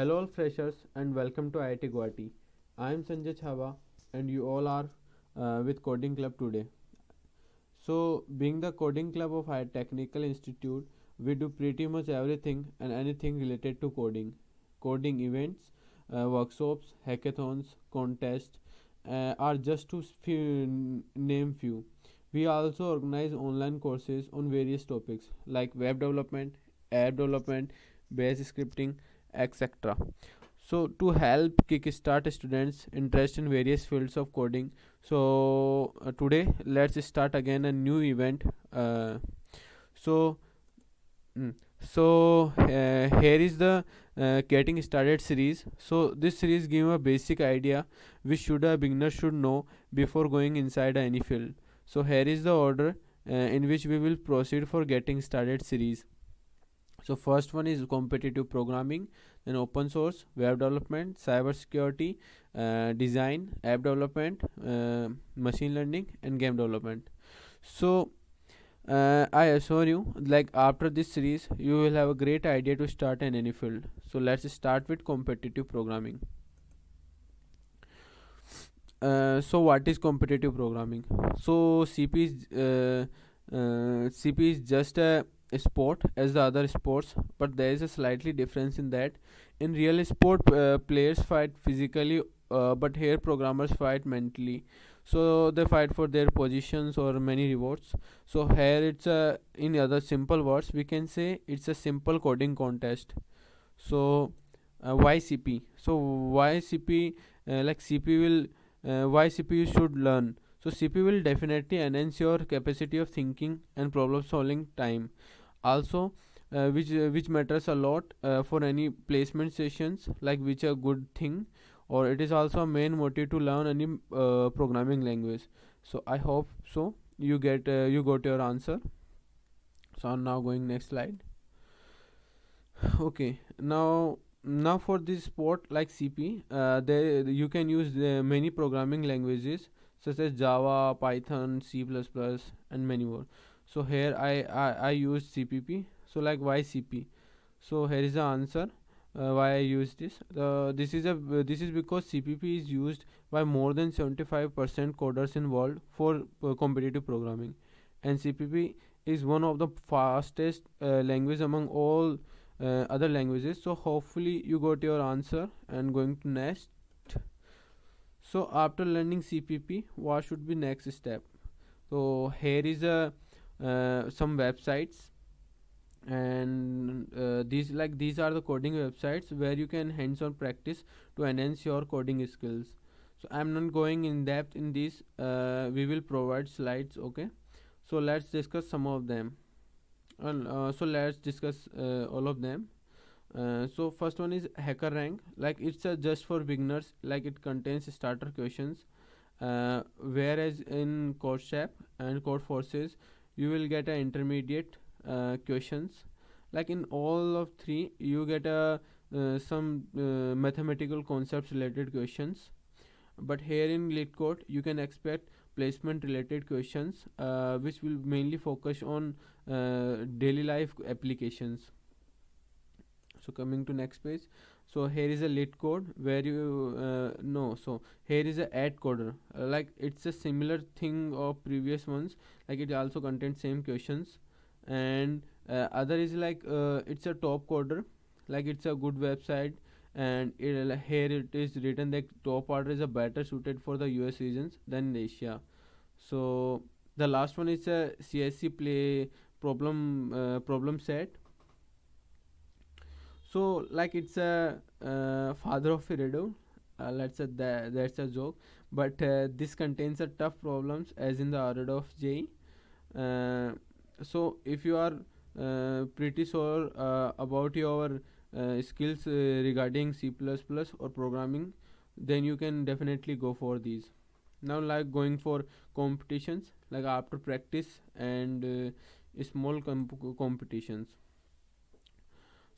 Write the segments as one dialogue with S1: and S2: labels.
S1: Hello all freshers and welcome to IIT Guwahati. I am Sanjay Chhava and you all are uh, with Coding Club today. So being the Coding Club of our Technical Institute, we do pretty much everything and anything related to coding. Coding events, uh, workshops, hackathons, contests uh, are just to few, name few. We also organize online courses on various topics like web development, app development, bash scripting, etc so to help kickstart students interest in various fields of coding so uh, today let's start again a new event uh, so mm, so uh, here is the uh, getting started series so this series give a basic idea which should a uh, beginner should know before going inside any field so here is the order uh, in which we will proceed for getting started series so first one is competitive programming then open source web development cyber security uh, design app development uh, machine learning and game development so uh, i assure you like after this series you will have a great idea to start in any field so let's start with competitive programming uh, so what is competitive programming so cp is uh, uh cp is just a sport as the other sports but there is a slightly difference in that in real sport uh, players fight physically uh, but here programmers fight mentally so they fight for their positions or many rewards so here it's a in other simple words we can say it's a simple coding contest so uh, ycp so ycp uh, like cp will uh, ycp you should learn so cp will definitely enhance your capacity of thinking and problem solving time also uh, which uh, which matters a lot uh, for any placement sessions like which a good thing or it is also a main motive to learn any uh, programming language so i hope so you get uh, you got your answer so i'm now going next slide okay now now for this sport like cp uh, there you can use many programming languages such as java python c++ and many more so here I, I i use cpp so like why cp so here is the answer uh, why I use this. Uh, this is a uh, this is because CPP is used by more than 75% coders in world for uh, competitive programming, and CPP is one of the fastest uh, language among all uh, other languages. So hopefully you got your answer and going to next. So after learning CPP, what should be next step? So here is a uh, some websites and uh, these like these are the coding websites where you can hands-on practice to enhance your coding skills so i'm not going in depth in these uh, we will provide slides okay so let's discuss some of them uh, so let's discuss uh, all of them uh, so first one is hacker rank like it's just for beginners like it contains starter questions whereas in code and code forces you will get an intermediate uh, questions like in all of three you get a uh, some uh, mathematical concepts related questions but here in code you can expect placement related questions uh, which will mainly focus on uh, daily life applications so coming to next page so here is a lit code where you uh, know so here is a add coder uh, like it's a similar thing of previous ones like it also contains same questions and uh, other is like uh, it's a top coder like it's a good website and it, uh, here it is written that top order is a better suited for the US regions than Asia so the last one is a CSC play problem uh, problem set so like it's a uh, father of a riddle uh, let's say that that's a joke but uh, this contains a tough problems as in the order of j uh, so if you are uh, pretty sure uh, about your skills regarding c++ or programming then you can definitely go for these now like going for competitions like after practice and small comp competitions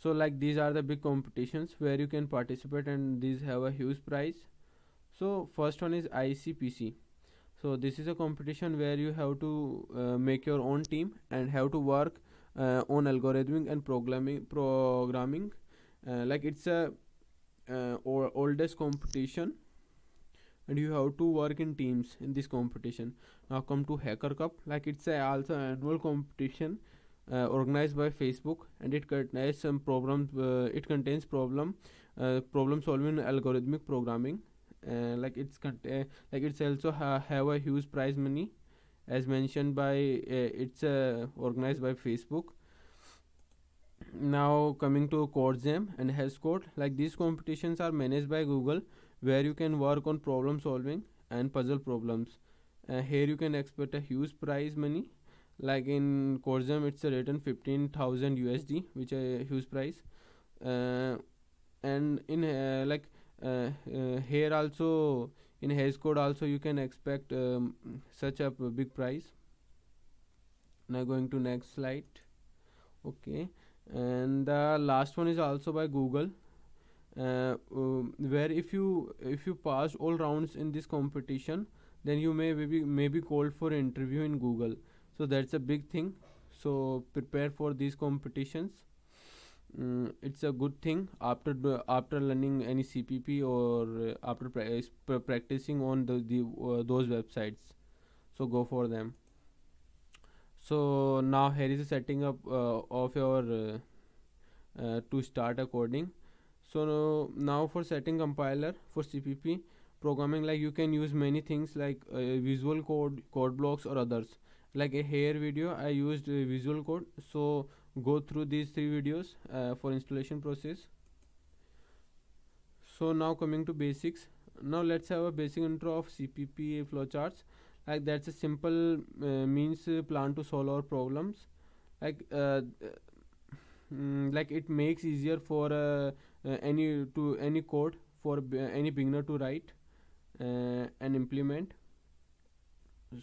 S1: so like these are the big competitions where you can participate and these have a huge prize so first one is icpc so this is a competition where you have to uh, make your own team and have to work uh, on algorithmic and programming programming uh, like it's a uh, or oldest competition and you have to work in teams in this competition now come to hacker cup like it's a also annual competition uh, organized by Facebook and it contains some problems uh, it contains problem uh, problem solving algorithmic programming uh, like it's uh, like it's also ha have a huge prize money as mentioned by uh, it's organized by Facebook now coming to Jam and Code, like these competitions are managed by Google where you can work on problem solving and puzzle problems here you can expect a huge prize money like in Corzum it's written 15000 USD which a huge price uh, and in uh, like uh, here uh, also in Hays code also you can expect um, such a big price now going to next slide okay and the last one is also by Google uh, um, where if you if you pass all rounds in this competition then you may maybe may be called for interview in Google so that's a big thing so prepare for these competitions mm, it's a good thing after after learning any cpp or uh, after pra practicing on the, the uh, those websites so go for them so now here is the setting up uh, of your uh, uh, to start a coding so now for setting compiler for cpp programming like you can use many things like uh, visual code code blocks or others like a hair video i used uh, visual code so go through these three videos uh, for installation process so now coming to basics now let's have a basic intro of cpp flowcharts like that's a simple uh, means uh, plan to solve our problems like uh, uh, mm, like it makes easier for any to any code for any beginner to write and implement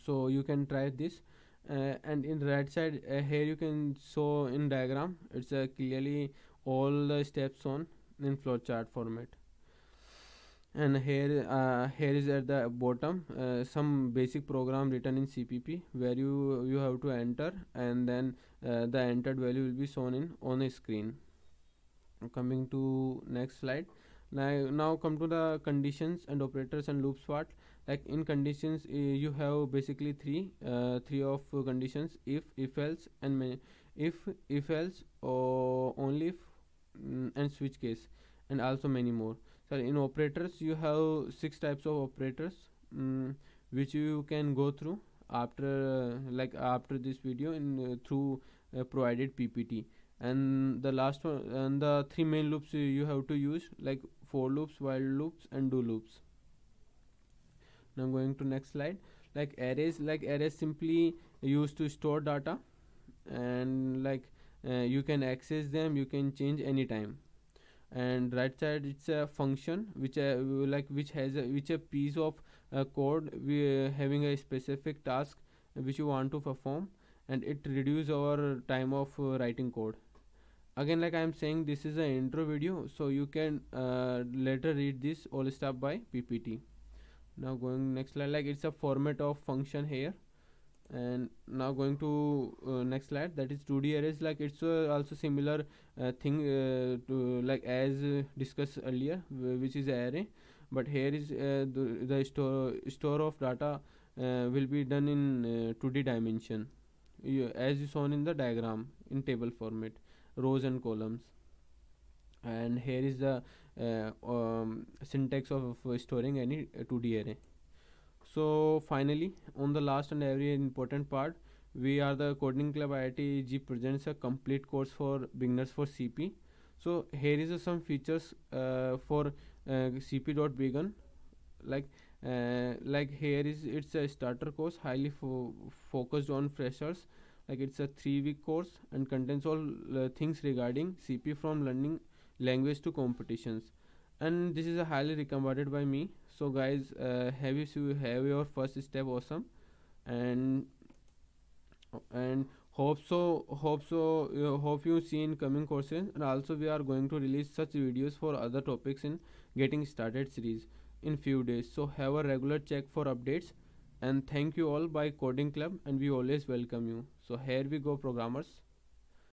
S1: so you can try this uh, and in right side uh, here you can show in diagram it's uh, clearly all the steps on in flowchart format and here uh, here is at the bottom uh, some basic program written in cpp where you you have to enter and then uh, the entered value will be shown in on a screen coming to next slide now now come to the conditions and operators and loops part like in conditions uh, you have basically three uh, three of conditions if if else and if if else or only if mm, and switch case and also many more so in operators you have six types of operators mm, which you can go through after uh, like after this video in uh, through uh, provided ppt and the last one and the three main loops uh, you have to use like for loops while loops and do loops now going to next slide like arrays like arrays simply used to store data and like uh, you can access them you can change anytime and right side it's a function which uh, like which has a which a piece of uh, code we uh, having a specific task which you want to perform and it reduce our time of uh, writing code again like i am saying this is an intro video so you can uh, later read this all stuff by ppt now going next slide like it's a format of function here and now going to uh, next slide that is 2d arrays like it's uh, also similar uh, thing uh, to like as uh, discussed earlier which is array but here is uh, the, the store store of data will be done in 2d dimension as is shown in the diagram in table format rows and columns and here is the uh, um, syntax of storing any uh, 2D array. So finally, on the last and every important part, we are the Coding Club ITG presents a complete course for beginners for CP. So here is some features uh, for CP like uh, like here is it's a starter course highly fo focused on freshers like it's a three week course and contains all uh, things regarding cp from learning language to competitions and this is a highly recommended by me so guys uh, have you have your first step awesome and and hope so hope so uh, hope you see in coming courses and also we are going to release such videos for other topics in getting started series in few days so have a regular check for updates and thank you all by coding club and we always welcome you so here we go programmers